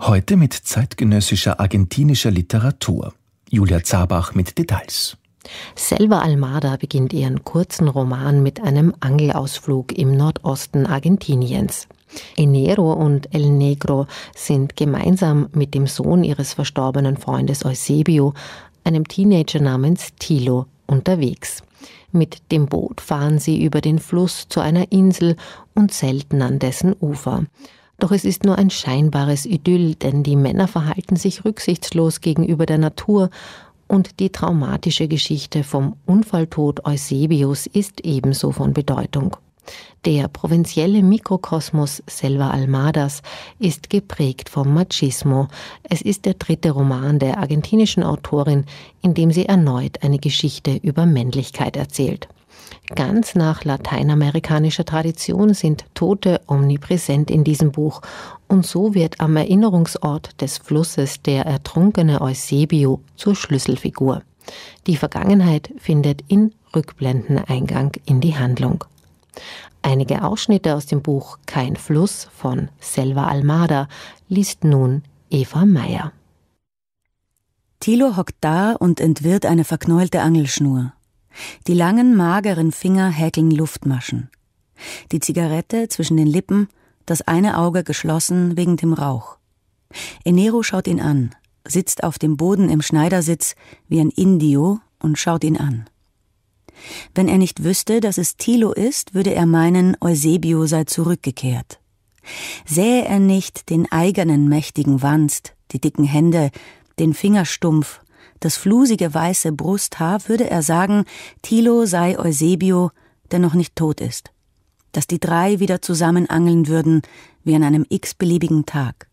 Heute mit zeitgenössischer argentinischer Literatur. Julia Zabach mit Details. Selva Almada beginnt ihren kurzen Roman mit einem Angelausflug im Nordosten Argentiniens. Enero und El Negro sind gemeinsam mit dem Sohn ihres verstorbenen Freundes Eusebio, einem Teenager namens Tilo, unterwegs. Mit dem Boot fahren sie über den Fluss zu einer Insel und selten an dessen Ufer. Doch es ist nur ein scheinbares Idyll, denn die Männer verhalten sich rücksichtslos gegenüber der Natur und die traumatische Geschichte vom Unfalltod Eusebius ist ebenso von Bedeutung. Der provinzielle Mikrokosmos Selva Almadas ist geprägt vom Machismo. Es ist der dritte Roman der argentinischen Autorin, in dem sie erneut eine Geschichte über Männlichkeit erzählt. Ganz nach lateinamerikanischer Tradition sind Tote omnipräsent in diesem Buch. Und so wird am Erinnerungsort des Flusses der ertrunkene Eusebio zur Schlüsselfigur. Die Vergangenheit findet in Rückblenden Eingang in die Handlung. Einige Ausschnitte aus dem Buch Kein Fluss von Selva Almada liest nun Eva Meyer. Thilo hockt da und entwirrt eine verknäulte Angelschnur. Die langen, mageren Finger häkeln Luftmaschen. Die Zigarette zwischen den Lippen, das eine Auge geschlossen wegen dem Rauch. Enero schaut ihn an, sitzt auf dem Boden im Schneidersitz wie ein Indio und schaut ihn an. Wenn er nicht wüsste, dass es Thilo ist, würde er meinen, Eusebio sei zurückgekehrt. Sähe er nicht den eigenen mächtigen Wanst, die dicken Hände, den Fingerstumpf das flusige weiße Brusthaar, würde er sagen, Thilo sei Eusebio, der noch nicht tot ist. Dass die drei wieder zusammen angeln würden, wie an einem x-beliebigen Tag.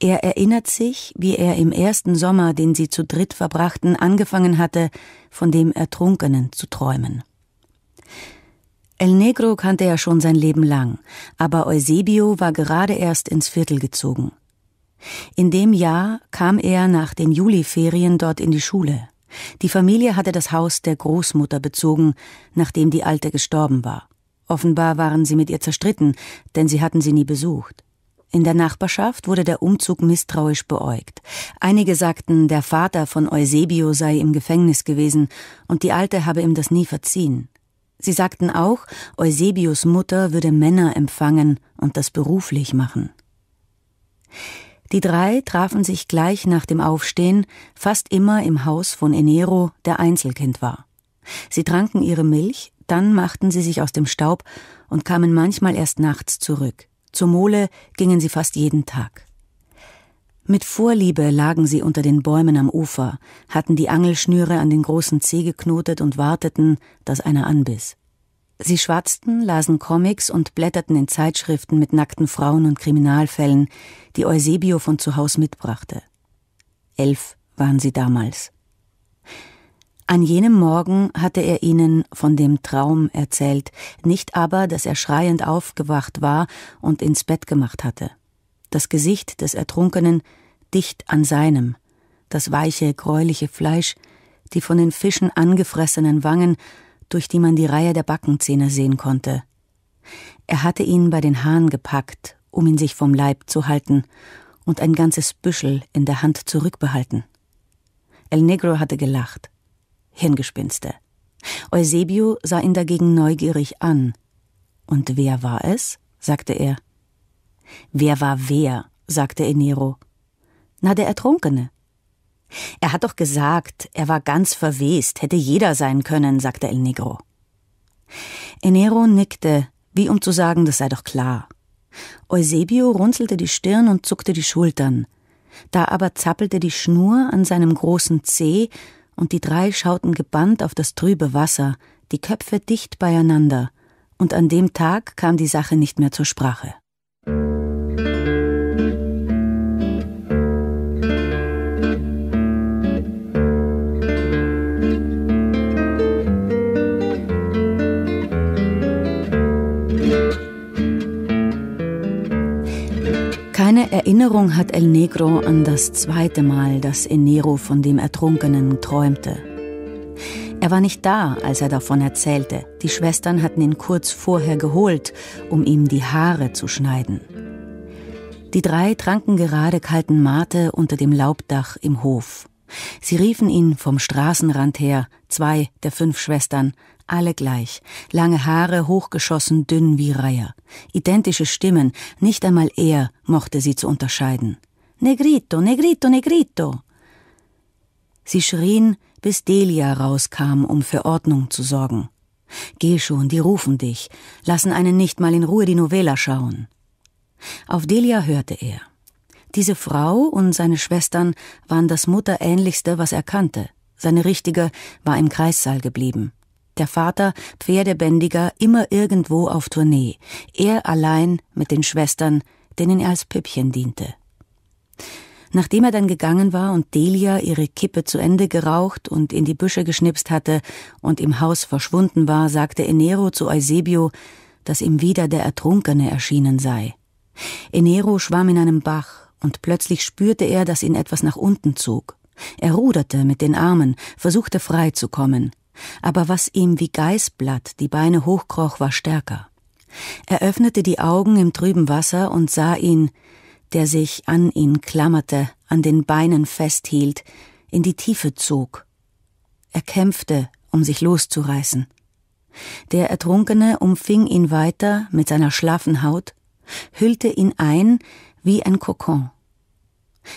Er erinnert sich, wie er im ersten Sommer, den sie zu dritt verbrachten, angefangen hatte, von dem Ertrunkenen zu träumen. El Negro kannte er schon sein Leben lang, aber Eusebio war gerade erst ins Viertel gezogen. In dem Jahr kam er nach den Juliferien dort in die Schule. Die Familie hatte das Haus der Großmutter bezogen, nachdem die Alte gestorben war. Offenbar waren sie mit ihr zerstritten, denn sie hatten sie nie besucht. In der Nachbarschaft wurde der Umzug misstrauisch beäugt. Einige sagten, der Vater von Eusebio sei im Gefängnis gewesen und die Alte habe ihm das nie verziehen. Sie sagten auch, Eusebios Mutter würde Männer empfangen und das beruflich machen. Die drei trafen sich gleich nach dem Aufstehen, fast immer im Haus von Enero, der Einzelkind war. Sie tranken ihre Milch, dann machten sie sich aus dem Staub und kamen manchmal erst nachts zurück. Zur Mole gingen sie fast jeden Tag. Mit Vorliebe lagen sie unter den Bäumen am Ufer, hatten die Angelschnüre an den großen Zeh geknotet und warteten, dass einer anbiss. Sie schwatzten, lasen Comics und blätterten in Zeitschriften mit nackten Frauen und Kriminalfällen, die Eusebio von zu Haus mitbrachte. Elf waren sie damals. An jenem Morgen hatte er ihnen von dem Traum erzählt, nicht aber, dass er schreiend aufgewacht war und ins Bett gemacht hatte. Das Gesicht des Ertrunkenen dicht an seinem, das weiche, gräuliche Fleisch, die von den Fischen angefressenen Wangen, durch die man die Reihe der Backenzähne sehen konnte. Er hatte ihn bei den Haaren gepackt, um ihn sich vom Leib zu halten, und ein ganzes Büschel in der Hand zurückbehalten. El Negro hatte gelacht. Hirngespinste. Eusebio sah ihn dagegen neugierig an. Und wer war es? sagte er. Wer war wer? sagte Enero. Na, der Ertrunkene. Er hat doch gesagt, er war ganz verwest, hätte jeder sein können, sagte El Negro. Enero nickte, wie um zu sagen, das sei doch klar. Eusebio runzelte die Stirn und zuckte die Schultern. Da aber zappelte die Schnur an seinem großen Zeh und die drei schauten gebannt auf das trübe Wasser, die Köpfe dicht beieinander, und an dem Tag kam die Sache nicht mehr zur Sprache. Erinnerung hat El Negro an das zweite Mal, dass Enero von dem Ertrunkenen träumte. Er war nicht da, als er davon erzählte. Die Schwestern hatten ihn kurz vorher geholt, um ihm die Haare zu schneiden. Die drei tranken gerade kalten Mate unter dem Laubdach im Hof. Sie riefen ihn vom Straßenrand her, zwei der fünf Schwestern, alle gleich, lange Haare, hochgeschossen, dünn wie Reiher. Identische Stimmen, nicht einmal er mochte sie zu unterscheiden. Negrito, Negrito, Negrito. Sie schrien, bis Delia rauskam, um für Ordnung zu sorgen. Geh schon, die rufen dich, lassen einen nicht mal in Ruhe die Novela schauen. Auf Delia hörte er. Diese Frau und seine Schwestern waren das Mutterähnlichste, was er kannte. Seine richtige war im Kreissaal geblieben. Der Vater, Pferdebändiger, immer irgendwo auf Tournee, er allein mit den Schwestern, denen er als Püppchen diente. Nachdem er dann gegangen war und Delia ihre Kippe zu Ende geraucht und in die Büsche geschnipst hatte und im Haus verschwunden war, sagte Enero zu Eusebio, dass ihm wieder der Ertrunkene erschienen sei. Enero schwamm in einem Bach, und plötzlich spürte er, dass ihn etwas nach unten zog. Er ruderte mit den Armen, versuchte frei zu kommen. Aber was ihm wie Geißblatt die Beine hochkroch, war stärker. Er öffnete die Augen im trüben Wasser und sah ihn, der sich an ihn klammerte, an den Beinen festhielt, in die Tiefe zog. Er kämpfte, um sich loszureißen. Der Ertrunkene umfing ihn weiter mit seiner schlaffen Haut, hüllte ihn ein wie ein Kokon.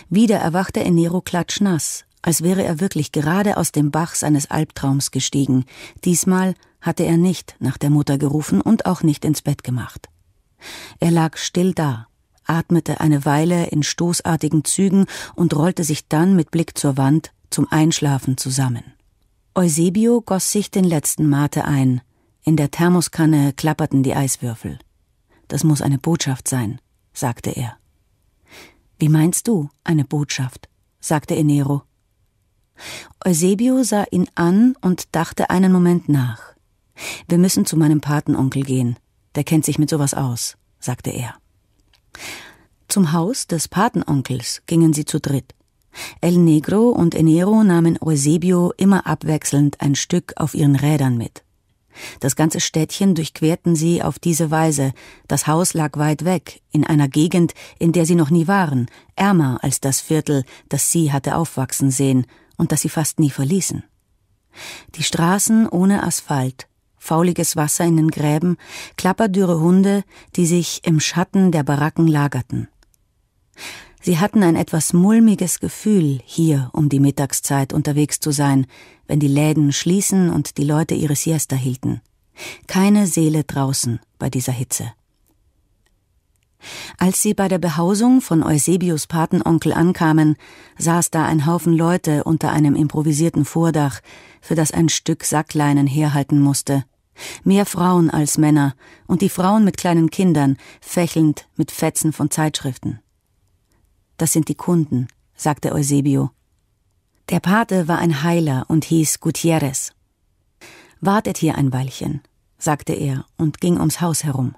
Wieder erwachte Enero klatschnass, als wäre er wirklich gerade aus dem Bach seines Albtraums gestiegen. Diesmal hatte er nicht nach der Mutter gerufen und auch nicht ins Bett gemacht. Er lag still da, atmete eine Weile in stoßartigen Zügen und rollte sich dann mit Blick zur Wand zum Einschlafen zusammen. Eusebio goss sich den letzten Mate ein. In der Thermoskanne klapperten die Eiswürfel. Das muss eine Botschaft sein, sagte er. Wie meinst du, eine Botschaft? sagte Enero. Eusebio sah ihn an und dachte einen Moment nach. Wir müssen zu meinem Patenonkel gehen, der kennt sich mit sowas aus, sagte er. Zum Haus des Patenonkels gingen sie zu dritt. El Negro und Enero nahmen Eusebio immer abwechselnd ein Stück auf ihren Rädern mit. Das ganze Städtchen durchquerten sie auf diese Weise. Das Haus lag weit weg, in einer Gegend, in der sie noch nie waren, ärmer als das Viertel, das sie hatte aufwachsen sehen, und das sie fast nie verließen. Die Straßen ohne Asphalt, fauliges Wasser in den Gräben, klapperdürre Hunde, die sich im Schatten der Baracken lagerten. Sie hatten ein etwas mulmiges Gefühl, hier um die Mittagszeit unterwegs zu sein, wenn die Läden schließen und die Leute ihre Siesta hielten. Keine Seele draußen bei dieser Hitze. Als sie bei der Behausung von Eusebius Patenonkel ankamen, saß da ein Haufen Leute unter einem improvisierten Vordach, für das ein Stück Sackleinen herhalten musste. Mehr Frauen als Männer und die Frauen mit kleinen Kindern, fächelnd mit Fetzen von Zeitschriften. Das sind die Kunden, sagte Eusebio. Der Pate war ein Heiler und hieß Gutierrez. Wartet hier ein Weilchen, sagte er und ging ums Haus herum.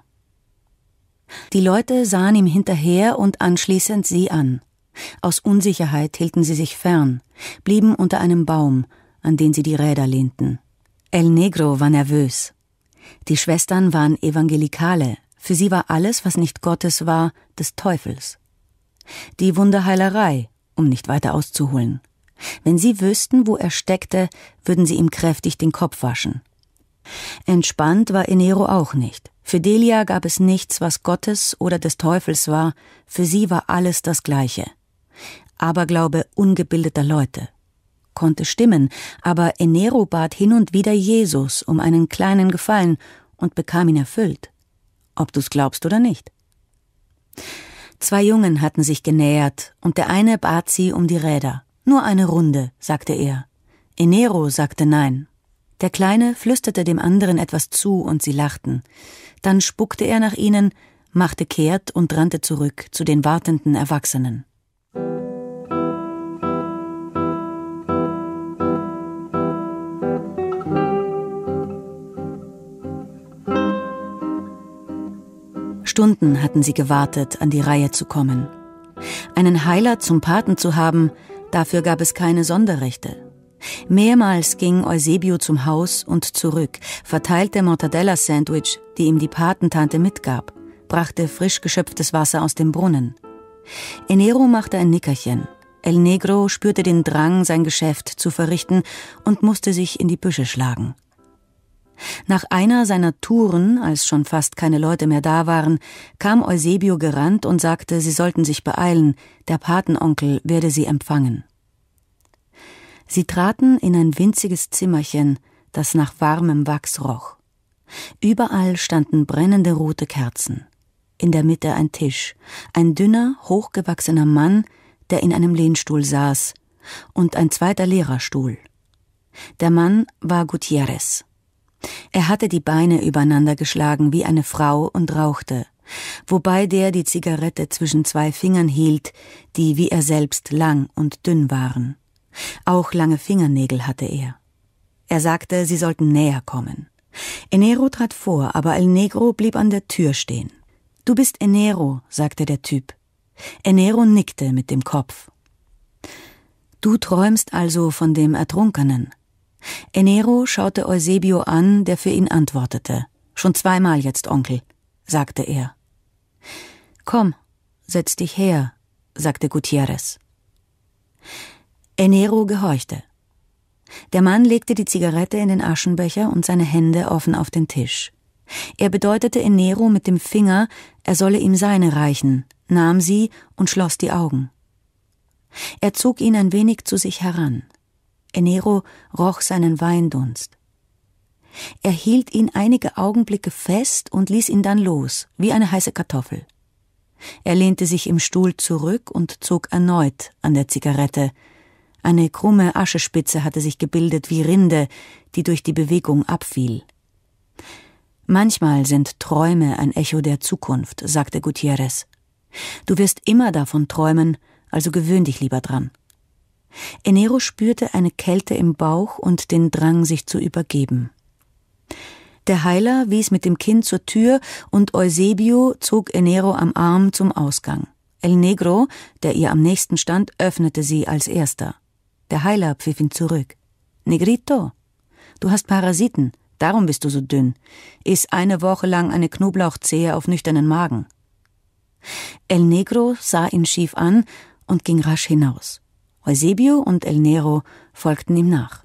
Die Leute sahen ihm hinterher und anschließend sie an. Aus Unsicherheit hielten sie sich fern, blieben unter einem Baum, an den sie die Räder lehnten. El Negro war nervös. Die Schwestern waren Evangelikale, für sie war alles, was nicht Gottes war, des Teufels. Die Wunderheilerei, um nicht weiter auszuholen. Wenn sie wüssten, wo er steckte, würden sie ihm kräftig den Kopf waschen. Entspannt war Enero auch nicht. Für Delia gab es nichts, was Gottes oder des Teufels war, für sie war alles das Gleiche. Aberglaube ungebildeter Leute. Konnte stimmen, aber Enero bat hin und wieder Jesus um einen kleinen Gefallen und bekam ihn erfüllt. Ob du's glaubst oder nicht. Zwei Jungen hatten sich genähert, und der eine bat sie um die Räder. Nur eine Runde, sagte er. Enero sagte nein. Der Kleine flüsterte dem anderen etwas zu, und sie lachten. Dann spuckte er nach ihnen, machte kehrt und rannte zurück zu den wartenden Erwachsenen. Stunden hatten sie gewartet, an die Reihe zu kommen. Einen Heiler zum Paten zu haben, dafür gab es keine Sonderrechte. Mehrmals ging Eusebio zum Haus und zurück, verteilte Mortadella-Sandwich, die ihm die Patentante mitgab, brachte frisch geschöpftes Wasser aus dem Brunnen. Enero machte ein Nickerchen. El Negro spürte den Drang, sein Geschäft zu verrichten und musste sich in die Büsche schlagen. Nach einer seiner Touren, als schon fast keine Leute mehr da waren, kam Eusebio gerannt und sagte, sie sollten sich beeilen, der Patenonkel werde sie empfangen. Sie traten in ein winziges Zimmerchen, das nach warmem Wachs roch. Überall standen brennende rote Kerzen. In der Mitte ein Tisch, ein dünner, hochgewachsener Mann, der in einem Lehnstuhl saß, und ein zweiter Lehrerstuhl. Der Mann war Gutierrez. Er hatte die Beine übereinander geschlagen wie eine Frau und rauchte, wobei der die Zigarette zwischen zwei Fingern hielt, die wie er selbst lang und dünn waren. Auch lange Fingernägel hatte er. Er sagte, sie sollten näher kommen. Enero trat vor, aber El Negro blieb an der Tür stehen. Du bist Enero, sagte der Typ. Enero nickte mit dem Kopf. Du träumst also von dem Ertrunkenen. Enero schaute Eusebio an, der für ihn antwortete. Schon zweimal jetzt, Onkel, sagte er. Komm, setz dich her, sagte Gutierrez. Enero gehorchte. Der Mann legte die Zigarette in den Aschenbecher und seine Hände offen auf den Tisch. Er bedeutete Enero mit dem Finger, er solle ihm seine reichen, nahm sie und schloss die Augen. Er zog ihn ein wenig zu sich heran. Enero roch seinen Weindunst. Er hielt ihn einige Augenblicke fest und ließ ihn dann los, wie eine heiße Kartoffel. Er lehnte sich im Stuhl zurück und zog erneut an der Zigarette, eine krumme Aschespitze hatte sich gebildet wie Rinde, die durch die Bewegung abfiel. Manchmal sind Träume ein Echo der Zukunft, sagte Gutierrez. Du wirst immer davon träumen, also gewöhn dich lieber dran. Enero spürte eine Kälte im Bauch und den Drang, sich zu übergeben. Der Heiler wies mit dem Kind zur Tür und Eusebio zog Enero am Arm zum Ausgang. El Negro, der ihr am nächsten stand, öffnete sie als erster. Der Heiler pfiff ihn zurück. Negrito, du hast Parasiten, darum bist du so dünn. Iss eine Woche lang eine Knoblauchzehe auf nüchternen Magen. El Negro sah ihn schief an und ging rasch hinaus. Eusebio und El Nero folgten ihm nach.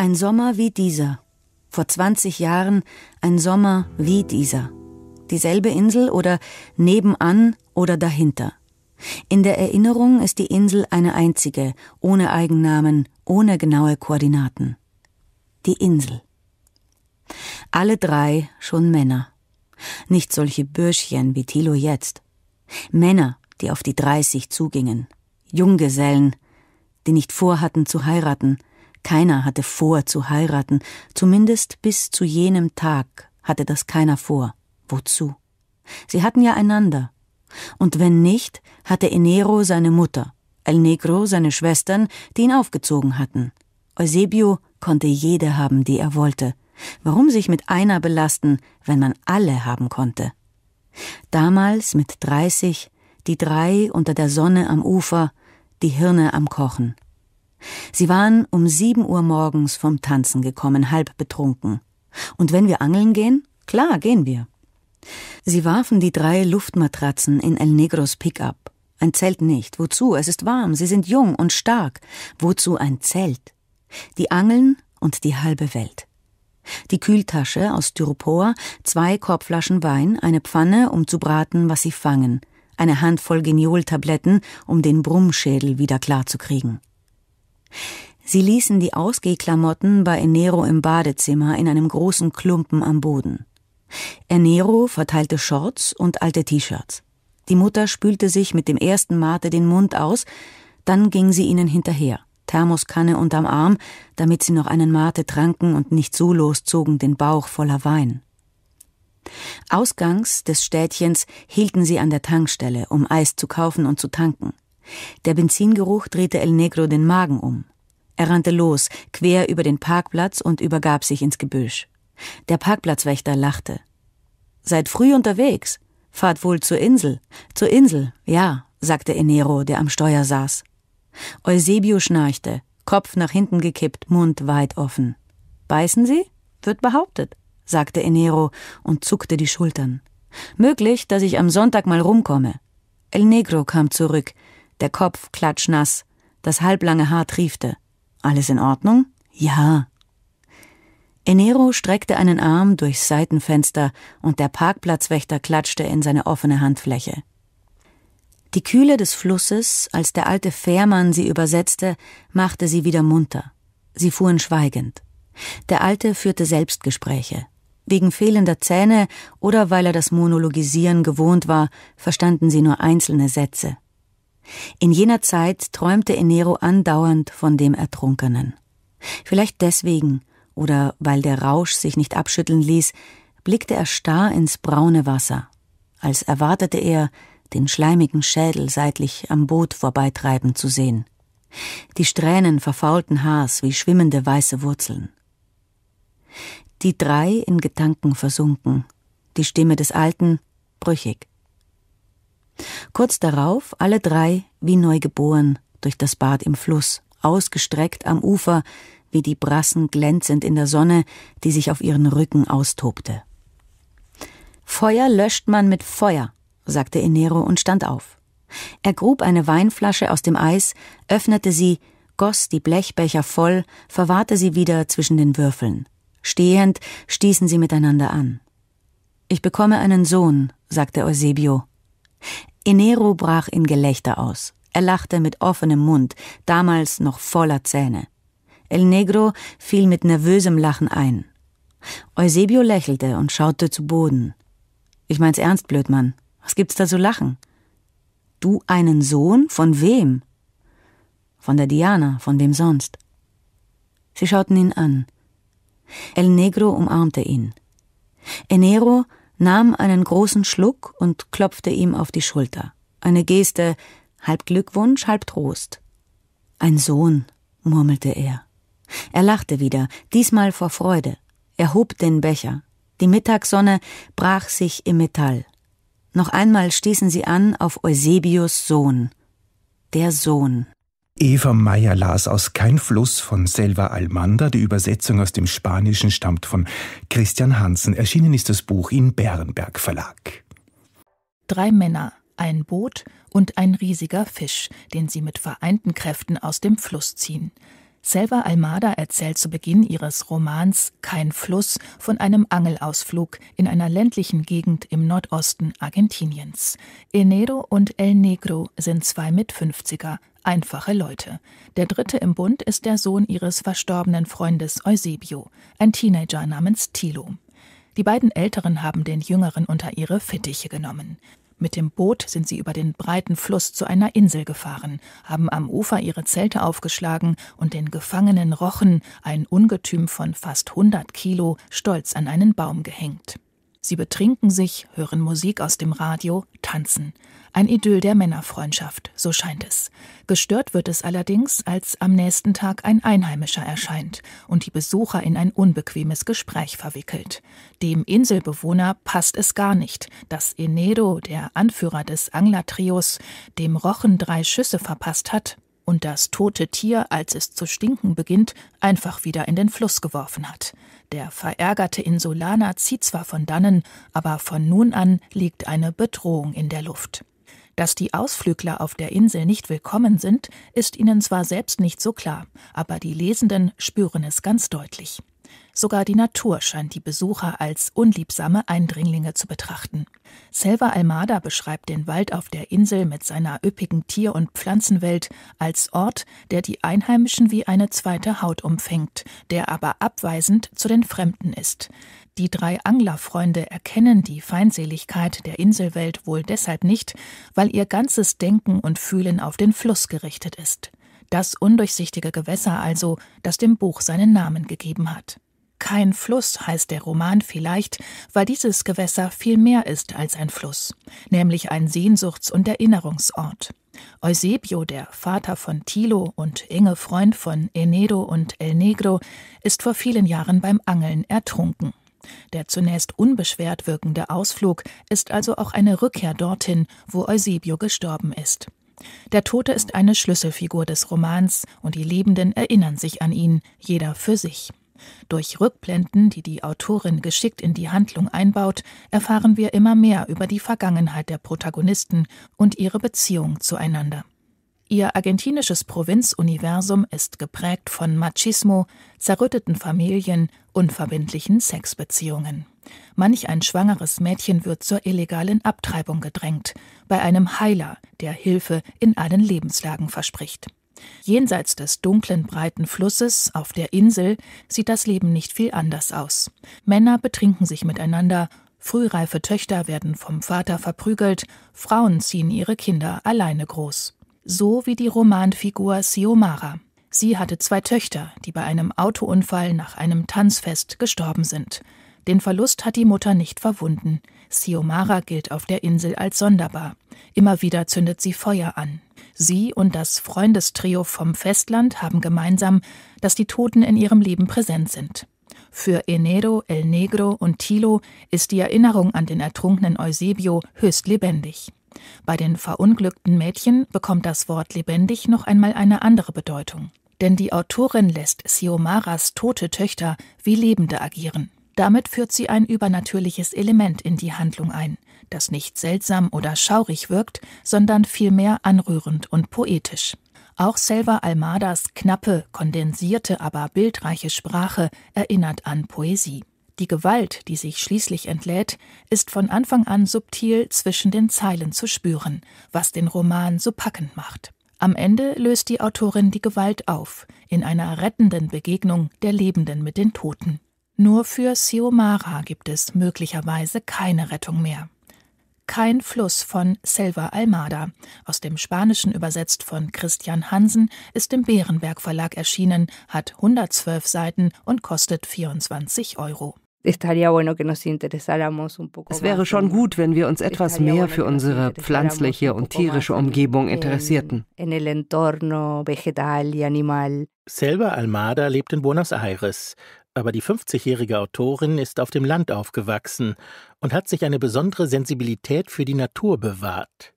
Ein Sommer wie dieser. Vor 20 Jahren ein Sommer wie dieser. Dieselbe Insel oder nebenan oder dahinter. In der Erinnerung ist die Insel eine einzige, ohne Eigennamen, ohne genaue Koordinaten. Die Insel. Alle drei schon Männer. Nicht solche Bürschchen wie Thilo jetzt. Männer, die auf die 30 zugingen. Junggesellen, die nicht vorhatten zu heiraten – keiner hatte vor zu heiraten, zumindest bis zu jenem Tag hatte das keiner vor. Wozu? Sie hatten ja einander. Und wenn nicht, hatte Enero seine Mutter, El Negro seine Schwestern, die ihn aufgezogen hatten. Eusebio konnte jede haben, die er wollte. Warum sich mit einer belasten, wenn man alle haben konnte? Damals mit dreißig, die drei unter der Sonne am Ufer, die Hirne am Kochen. Sie waren um sieben Uhr morgens vom Tanzen gekommen, halb betrunken. Und wenn wir angeln gehen? Klar, gehen wir. Sie warfen die drei Luftmatratzen in El Negros Pickup. Ein Zelt nicht. Wozu? Es ist warm, sie sind jung und stark. Wozu ein Zelt? Die Angeln und die halbe Welt. Die Kühltasche aus Styropor, zwei Korbflaschen Wein, eine Pfanne, um zu braten, was sie fangen, eine Handvoll Genioltabletten, um den Brummschädel wieder klarzukriegen. Sie ließen die Ausgehklamotten bei Enero im Badezimmer in einem großen Klumpen am Boden. Enero verteilte Shorts und alte T-Shirts. Die Mutter spülte sich mit dem ersten Mate den Mund aus, dann ging sie ihnen hinterher, Thermoskanne unterm Arm, damit sie noch einen Mate tranken und nicht so loszogen den Bauch voller Wein. Ausgangs des Städtchens hielten sie an der Tankstelle, um Eis zu kaufen und zu tanken. Der Benzingeruch drehte El Negro den Magen um. Er rannte los, quer über den Parkplatz und übergab sich ins Gebüsch. Der Parkplatzwächter lachte. Seid früh unterwegs. Fahrt wohl zur Insel. Zur Insel, ja, sagte Enero, der am Steuer saß. Eusebio schnarchte, Kopf nach hinten gekippt, Mund weit offen. Beißen Sie? Wird behauptet, sagte Enero und zuckte die Schultern. Möglich, dass ich am Sonntag mal rumkomme. El Negro kam zurück, der Kopf klatschnass, das halblange Haar triefte. Alles in Ordnung? Ja. Enero streckte einen Arm durchs Seitenfenster und der Parkplatzwächter klatschte in seine offene Handfläche. Die Kühle des Flusses, als der alte Fährmann sie übersetzte, machte sie wieder munter. Sie fuhren schweigend. Der Alte führte Selbstgespräche. Wegen fehlender Zähne oder weil er das Monologisieren gewohnt war, verstanden sie nur einzelne Sätze. In jener Zeit träumte Enero andauernd von dem Ertrunkenen. Vielleicht deswegen oder weil der Rausch sich nicht abschütteln ließ, blickte er starr ins braune Wasser, als erwartete er, den schleimigen Schädel seitlich am Boot vorbeitreiben zu sehen. Die Strähnen verfaulten Haars wie schwimmende weiße Wurzeln. Die drei in Gedanken versunken, die Stimme des Alten brüchig. Kurz darauf alle drei, wie neugeboren, durch das Bad im Fluss, ausgestreckt am Ufer, wie die Brassen glänzend in der Sonne, die sich auf ihren Rücken austobte. Feuer löscht man mit Feuer, sagte Enero und stand auf. Er grub eine Weinflasche aus dem Eis, öffnete sie, goss die Blechbecher voll, verwahrte sie wieder zwischen den Würfeln. Stehend stießen sie miteinander an. Ich bekomme einen Sohn, sagte Eusebio. Enero brach in Gelächter aus. Er lachte mit offenem Mund, damals noch voller Zähne. El Negro fiel mit nervösem Lachen ein. Eusebio lächelte und schaute zu Boden. Ich mein's ernst, Blödmann. Was gibt's da zu lachen? Du einen Sohn? Von wem? Von der Diana, von wem sonst? Sie schauten ihn an. El Negro umarmte ihn. Enero nahm einen großen Schluck und klopfte ihm auf die Schulter. Eine Geste, halb Glückwunsch, halb Trost. Ein Sohn, murmelte er. Er lachte wieder, diesmal vor Freude. Er hob den Becher. Die Mittagssonne brach sich im Metall. Noch einmal stießen sie an auf Eusebius Sohn. Der Sohn. Eva Meyer las aus Kein Fluss von Selva Almanda. Die Übersetzung aus dem Spanischen stammt von Christian Hansen. Erschienen ist das Buch im Bärenberg Verlag. Drei Männer, ein Boot und ein riesiger Fisch, den sie mit vereinten Kräften aus dem Fluss ziehen. Selva Almada erzählt zu Beginn ihres Romans Kein Fluss von einem Angelausflug in einer ländlichen Gegend im Nordosten Argentiniens. Enero und El Negro sind zwei Mitfünfziger, Einfache Leute. Der dritte im Bund ist der Sohn ihres verstorbenen Freundes Eusebio, ein Teenager namens Tilo. Die beiden Älteren haben den Jüngeren unter ihre Fittiche genommen. Mit dem Boot sind sie über den breiten Fluss zu einer Insel gefahren, haben am Ufer ihre Zelte aufgeschlagen und den gefangenen Rochen, ein Ungetüm von fast 100 Kilo, stolz an einen Baum gehängt. Sie betrinken sich, hören Musik aus dem Radio, tanzen. Ein Idyll der Männerfreundschaft, so scheint es. Gestört wird es allerdings, als am nächsten Tag ein Einheimischer erscheint und die Besucher in ein unbequemes Gespräch verwickelt. Dem Inselbewohner passt es gar nicht, dass Enedo, der Anführer des Anglertrios, dem Rochen drei Schüsse verpasst hat und das tote Tier, als es zu stinken beginnt, einfach wieder in den Fluss geworfen hat. Der verärgerte Insulaner zieht zwar von dannen, aber von nun an liegt eine Bedrohung in der Luft. Dass die Ausflügler auf der Insel nicht willkommen sind, ist ihnen zwar selbst nicht so klar, aber die Lesenden spüren es ganz deutlich. Sogar die Natur scheint die Besucher als unliebsame Eindringlinge zu betrachten. Selva Almada beschreibt den Wald auf der Insel mit seiner üppigen Tier- und Pflanzenwelt als Ort, der die Einheimischen wie eine zweite Haut umfängt, der aber abweisend zu den Fremden ist. Die drei Anglerfreunde erkennen die Feindseligkeit der Inselwelt wohl deshalb nicht, weil ihr ganzes Denken und Fühlen auf den Fluss gerichtet ist. Das undurchsichtige Gewässer also, das dem Buch seinen Namen gegeben hat. Kein Fluss heißt der Roman vielleicht, weil dieses Gewässer viel mehr ist als ein Fluss, nämlich ein Sehnsuchts- und Erinnerungsort. Eusebio, der Vater von Tilo und enge Freund von Enedo und El Negro, ist vor vielen Jahren beim Angeln ertrunken. Der zunächst unbeschwert wirkende Ausflug ist also auch eine Rückkehr dorthin, wo Eusebio gestorben ist. Der Tote ist eine Schlüsselfigur des Romans und die Lebenden erinnern sich an ihn, jeder für sich. Durch Rückblenden, die die Autorin geschickt in die Handlung einbaut, erfahren wir immer mehr über die Vergangenheit der Protagonisten und ihre Beziehung zueinander. Ihr argentinisches Provinzuniversum ist geprägt von Machismo, zerrütteten Familien, unverbindlichen Sexbeziehungen. Manch ein schwangeres Mädchen wird zur illegalen Abtreibung gedrängt, bei einem Heiler, der Hilfe in allen Lebenslagen verspricht. Jenseits des dunklen, breiten Flusses auf der Insel sieht das Leben nicht viel anders aus. Männer betrinken sich miteinander, frühreife Töchter werden vom Vater verprügelt, Frauen ziehen ihre Kinder alleine groß. So wie die Romanfigur Siomara. Sie hatte zwei Töchter, die bei einem Autounfall nach einem Tanzfest gestorben sind. Den Verlust hat die Mutter nicht verwunden. Siomara gilt auf der Insel als sonderbar. Immer wieder zündet sie Feuer an. Sie und das Freundestrio vom Festland haben gemeinsam, dass die Toten in ihrem Leben präsent sind. Für Enero, El Negro und Tilo ist die Erinnerung an den ertrunkenen Eusebio höchst lebendig. Bei den verunglückten Mädchen bekommt das Wort lebendig noch einmal eine andere Bedeutung. Denn die Autorin lässt Siomaras tote Töchter wie Lebende agieren. Damit führt sie ein übernatürliches Element in die Handlung ein, das nicht seltsam oder schaurig wirkt, sondern vielmehr anrührend und poetisch. Auch Selva Almadas knappe, kondensierte, aber bildreiche Sprache erinnert an Poesie. Die Gewalt, die sich schließlich entlädt, ist von Anfang an subtil zwischen den Zeilen zu spüren, was den Roman so packend macht. Am Ende löst die Autorin die Gewalt auf, in einer rettenden Begegnung der Lebenden mit den Toten. Nur für Siomara gibt es möglicherweise keine Rettung mehr. Kein Fluss von Selva Almada, aus dem Spanischen übersetzt von Christian Hansen, ist im Bärenberg Verlag erschienen, hat 112 Seiten und kostet 24 Euro. Es wäre schon gut, wenn wir uns etwas mehr für unsere pflanzliche und tierische Umgebung interessierten. Selva Almada lebt in Buenos Aires aber die 50-jährige Autorin ist auf dem Land aufgewachsen und hat sich eine besondere Sensibilität für die Natur bewahrt.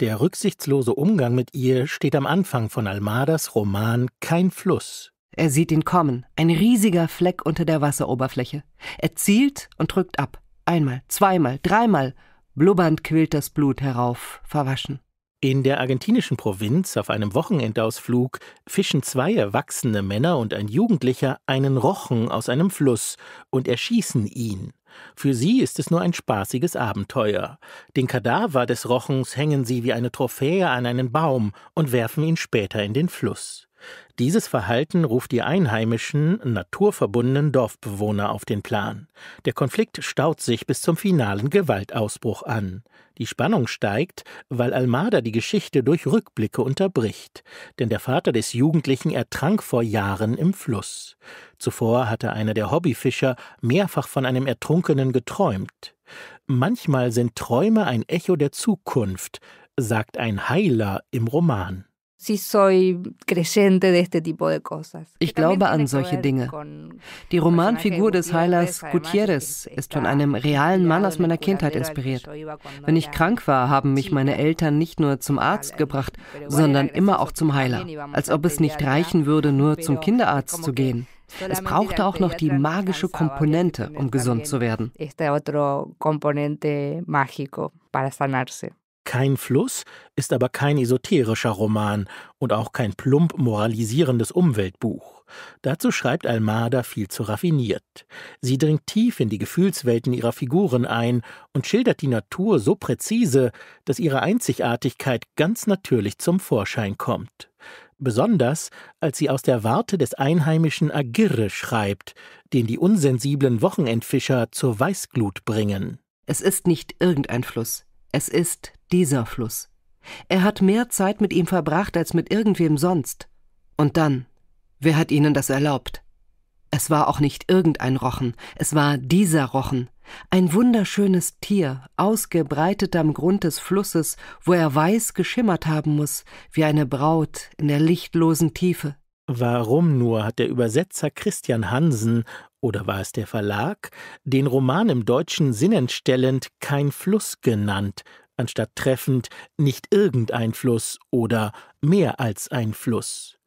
Der rücksichtslose Umgang mit ihr steht am Anfang von Almadas Roman Kein Fluss. Er sieht ihn kommen, ein riesiger Fleck unter der Wasseroberfläche. Er zielt und drückt ab. Einmal, zweimal, dreimal. Blubbernd quillt das Blut herauf, verwaschen. In der argentinischen Provinz auf einem Wochenendausflug fischen zwei erwachsene Männer und ein Jugendlicher einen Rochen aus einem Fluss und erschießen ihn. Für sie ist es nur ein spaßiges Abenteuer. Den Kadaver des Rochens hängen sie wie eine Trophäe an einen Baum und werfen ihn später in den Fluss. Dieses Verhalten ruft die einheimischen, naturverbundenen Dorfbewohner auf den Plan. Der Konflikt staut sich bis zum finalen Gewaltausbruch an. Die Spannung steigt, weil Almada die Geschichte durch Rückblicke unterbricht, denn der Vater des Jugendlichen ertrank vor Jahren im Fluss. Zuvor hatte einer der Hobbyfischer mehrfach von einem Ertrunkenen geträumt. Manchmal sind Träume ein Echo der Zukunft, sagt ein Heiler im Roman. Ich glaube an solche Dinge. Die Romanfigur des Heilers Gutierrez ist von einem realen Mann aus meiner Kindheit inspiriert. Wenn ich krank war, haben mich meine Eltern nicht nur zum Arzt gebracht, sondern immer auch zum Heiler. Als ob es nicht reichen würde, nur zum Kinderarzt zu gehen. Es brauchte auch noch die magische Komponente, um gesund zu werden. Komponente otro componente mágico para sanarse. Kein Fluss ist aber kein esoterischer Roman und auch kein plump moralisierendes Umweltbuch. Dazu schreibt Almada viel zu raffiniert. Sie dringt tief in die Gefühlswelten ihrer Figuren ein und schildert die Natur so präzise, dass ihre Einzigartigkeit ganz natürlich zum Vorschein kommt. Besonders, als sie aus der Warte des einheimischen Agirre schreibt, den die unsensiblen Wochenendfischer zur Weißglut bringen. Es ist nicht irgendein Fluss. Es ist dieser Fluss. Er hat mehr Zeit mit ihm verbracht als mit irgendwem sonst. Und dann, wer hat ihnen das erlaubt? Es war auch nicht irgendein Rochen, es war dieser Rochen, ein wunderschönes Tier, ausgebreitet am Grund des Flusses, wo er weiß geschimmert haben muss, wie eine Braut in der lichtlosen Tiefe. Warum nur hat der Übersetzer Christian Hansen, oder war es der Verlag, den Roman im deutschen Sinn entstellend Kein Fluss genannt, anstatt treffend nicht irgendein Fluss oder mehr als ein Fluss.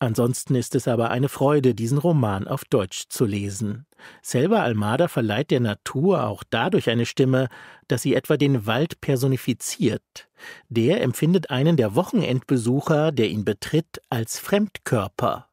Ansonsten ist es aber eine Freude, diesen Roman auf Deutsch zu lesen. Selber Almada verleiht der Natur auch dadurch eine Stimme, dass sie etwa den Wald personifiziert. Der empfindet einen der Wochenendbesucher, der ihn betritt, als Fremdkörper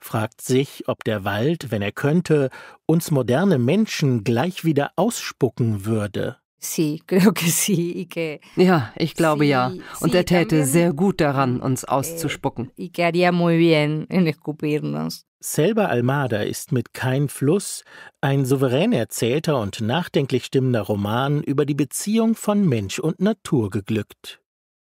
fragt sich, ob der Wald, wenn er könnte, uns moderne Menschen gleich wieder ausspucken würde. Sí, creo que sí, y que ja, ich glaube sí, ja. Und sí, er täte también, sehr gut daran, uns äh, auszuspucken. y que haría muy bien en escupirnos. Selber Almada ist mit Kein Fluss ein souverän erzählter und nachdenklich stimmender Roman über die Beziehung von Mensch und Natur geglückt.